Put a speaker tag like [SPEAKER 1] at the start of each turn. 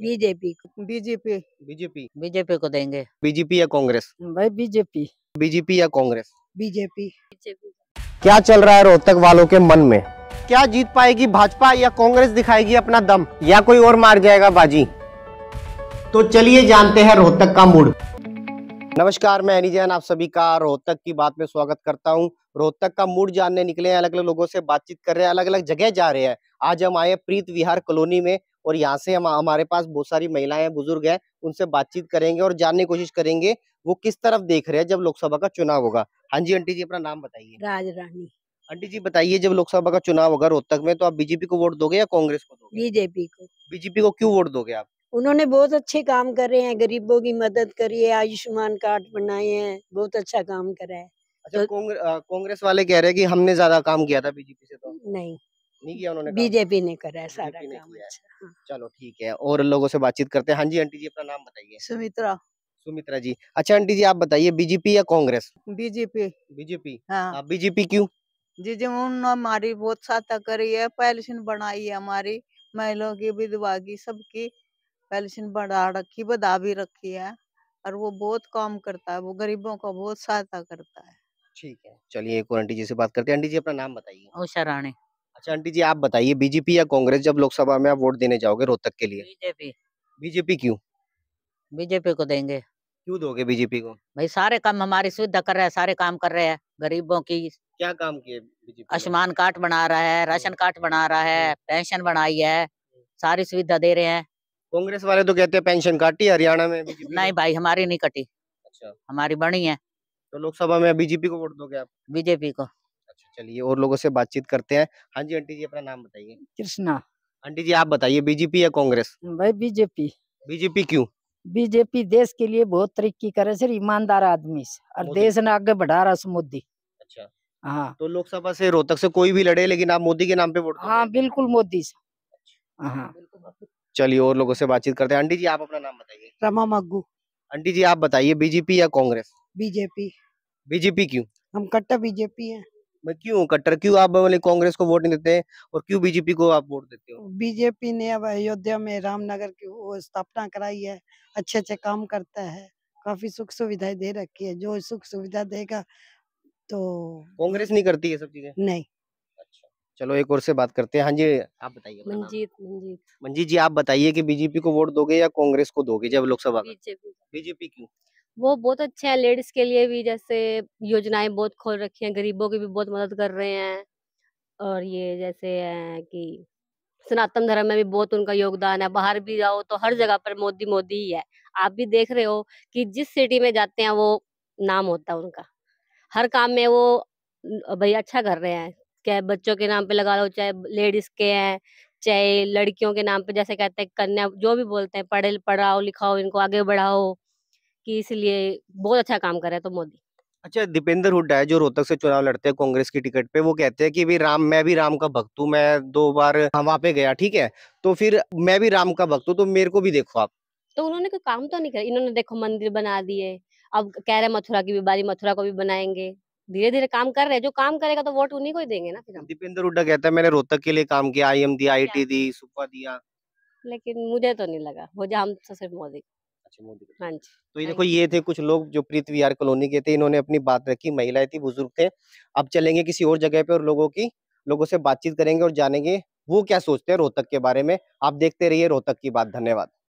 [SPEAKER 1] BJP BJP BJP BJP को देंगे
[SPEAKER 2] BJP या कांग्रेस भाई बीजेपी बीजेपी या कांग्रेस बीजेपी क्या चल रहा है रोहतक वालों के मन में क्या जीत पाएगी भाजपा या कांग्रेस दिखाएगी अपना दम या कोई और मार जाएगा बाजी तो चलिए जानते हैं रोहतक का मूड नमस्कार मैं हनी आप सभी का रोहतक की बात में स्वागत करता हूं रोहतक का मूड जानने निकले हैं अलग अलग लोगों से बातचीत कर रहे हैं अलग अलग जगह जा रहे हैं आज हम आए प्रीत विहार कॉलोनी में और यहाँ से हम हमारे पास बहुत सारी महिलाएं हैं बुजुर्ग हैं उनसे बातचीत करेंगे और जानने की कोशिश करेंगे वो किस तरफ देख रहे हैं जब लोकसभा का चुनाव होगा हाँ जी आंटी जी अपना नाम बताइए
[SPEAKER 1] राज रानी
[SPEAKER 2] आंटी जी बताइए जब लोकसभा का चुनाव होगा रोहतक में तो आप बीजेपी को वोट दोगे या कांग्रेस को दोगे बीजेपी को बीजेपी को क्यों वोट दोगे आप
[SPEAKER 1] उन्होंने बहुत अच्छे काम कर रहे हैं गरीबों की मदद करी है आयुष्मान कार्ड बनाए हैं बहुत अच्छा काम करा है अच्छा, तो,
[SPEAKER 2] कांग्रेस वाले कह रहे हैं कि हमने ज्यादा काम किया था बीजेपी से तो नहीं नहीं किया उन्होंने बीजेपी ने करा है सारा काम अच्छा हाँ। चलो ठीक है और लोगों से बातचीत करते हैं हाँ जी आंटी जी अपना नाम बताइए सुमित्रा सुमित्रा जी अच्छा आंटी जी आप बताइए बीजेपी या कांग्रेस बीजेपी बीजेपी हाँ बीजेपी क्यूँ
[SPEAKER 1] जी जी उन्होंने हमारी बहुत सहायता करी है पेंशन बनाई है हमारी महिलाओं की विधवा की सबकी पेंशन तो बढ़ा रखी बढ़ा भी रखी है और वो बहुत काम करता है वो गरीबों का बहुत सहायता करता है
[SPEAKER 2] ठीक है चलिए एक और आंटी जी से बात करते हैं आंटी जी अपना नाम बताइए उषा राणी अच्छा आंटी जी आप बताइए बीजेपी या कांग्रेस जब लोकसभा में आप वोट देने जाओगे रोहतक के लिए बीजेपी बीजेपी क्यों
[SPEAKER 1] बीजेपी को देंगे
[SPEAKER 2] क्यों दोगे बीजेपी को
[SPEAKER 1] भाई सारे काम हमारी सुविधा कर रहे हैं सारे काम कर रहे हैं गरीबों की क्या काम किए बीजेपी आयुष्मान कार्ड बना रहा है राशन कार्ड बना रहा है हम्म। पेंशन बनाई है सारी सुविधा दे रहे हैं
[SPEAKER 2] कांग्रेस वाले तो कहते हैं पेंशन काटी हरियाणा में बीजेपी
[SPEAKER 1] नहीं भाई हमारी नहीं कटी अच्छा हमारी बनी है तो लोकसभा में बीजेपी को वोट दोगे आप बीजेपी को अच्छा
[SPEAKER 2] चलिए और लोगों से बातचीत करते हैं हाँ जी आंटी जी अपना नाम बताइए कृष्णा आंटी जी आप बताइए बीजेपी या कांग्रेस भाई बीजेपी बीजेपी क्यूँ बीजेपी देश के लिए बहुत तरक्की करे सर ईमानदार आदमी और देश ने आगे बढ़ा रहा मोदी अच्छा हाँ तो लोकसभा से रोहतक से कोई भी लड़े लेकिन आप मोदी के नाम पे वोट हाँ बिल्कुल मोदी से अच्छा। हाँ चलिए और लोगों से बातचीत करते हैं आंटी जी आप अपना नाम बताइए रमा मग्गू आंटी जी आप बताइए बीजेपी या कांग्रेस बीजेपी बीजेपी क्यों हम
[SPEAKER 1] कट्टर बीजेपी है
[SPEAKER 2] मैं क्यों कट्टर क्यों आप कांग्रेस को वोट नहीं देते हैं और क्यों बीजेपी को आप वोट देते
[SPEAKER 1] हो बीजेपी ने अब अयोध्या में रामनगर की स्थापना कराई है अच्छे अच्छे काम करता है काफी सुख सुविधाएं दे रखी है जो सुख सुविधा देगा तो कांग्रेस नहीं करती है सब चीजें नहीं
[SPEAKER 2] चलो एक और से बात करते हैं हाँ जी आप बताइए
[SPEAKER 1] मंजीत मंजीत
[SPEAKER 2] मंजीत जी आप बताइए कि बीजेपी को वोट दोगे या कांग्रेस को दोगे जब लोकसभा
[SPEAKER 1] बीजेपी क्यों वो बहुत अच्छा है लेडीज के लिए भी जैसे योजनाएं बहुत खोल रखी हैं गरीबों की भी बहुत मदद कर रहे हैं और ये जैसे है कि सनातन धर्म में भी बहुत उनका योगदान है बाहर भी जाओ तो हर जगह पर मोदी मोदी ही है आप भी देख रहे हो कि जिस सिटी में जाते हैं वो नाम होता है उनका हर काम में वो भाई अच्छा कर रहे हैं के बच्चों के नाम पे लगा लो चाहे लेडीज के हैं चाहे लड़कियों के नाम पे जैसे कहते हैं कन्या जो भी बोलते हैं पढ़े पढ़ाओ लिखाओ इनको आगे बढ़ाओ कि इसलिए बहुत अच्छा काम कर रहे हैं तो मोदी
[SPEAKER 2] अच्छा दीपेंद्र हुड्डा है जो रोहतक से चुनाव लड़ते हैं कांग्रेस की टिकट पे वो कहते हैं कि भी राम मैं भी राम का भक्त हूँ मैं दो बार वहां पे गया ठीक है तो फिर मैं भी राम का भक्त हूँ तो मेरे को भी देखो आप
[SPEAKER 1] तो उन्होंने कोई काम तो नहीं करा इन्होंने देखो मंदिर बना दिए अब कह रहे मथुरा की बारी मथुरा को भी बनाएंगे धीरे धीरे काम कर रहे हैं जो काम करेगा तो वोट उन्हीं को ही देंगे ना फिर हम
[SPEAKER 2] दीपेंद्र हुड्डा कहता है मैंने रोहतक के लिए काम किया आई एम दिया आई टी दी
[SPEAKER 1] सुपा दिया लेकिन मुझे तो नहीं लगा मुझे हम तो सिर्फ मोदी अच्छा, मोदी हाँ जी तो ये हाँ देखो
[SPEAKER 2] ये थे कुछ लोग जो पृथ्वी आर कॉलोनी के थे इन्होंने अपनी बात रखी महिलाएं थी बुजुर्ग थे अब चलेंगे किसी और जगह पे और लोगों की लोगों से बातचीत करेंगे और जानेंगे वो क्या सोचते हैं रोहतक के बारे में आप देखते रहिए रोहतक की बात धन्यवाद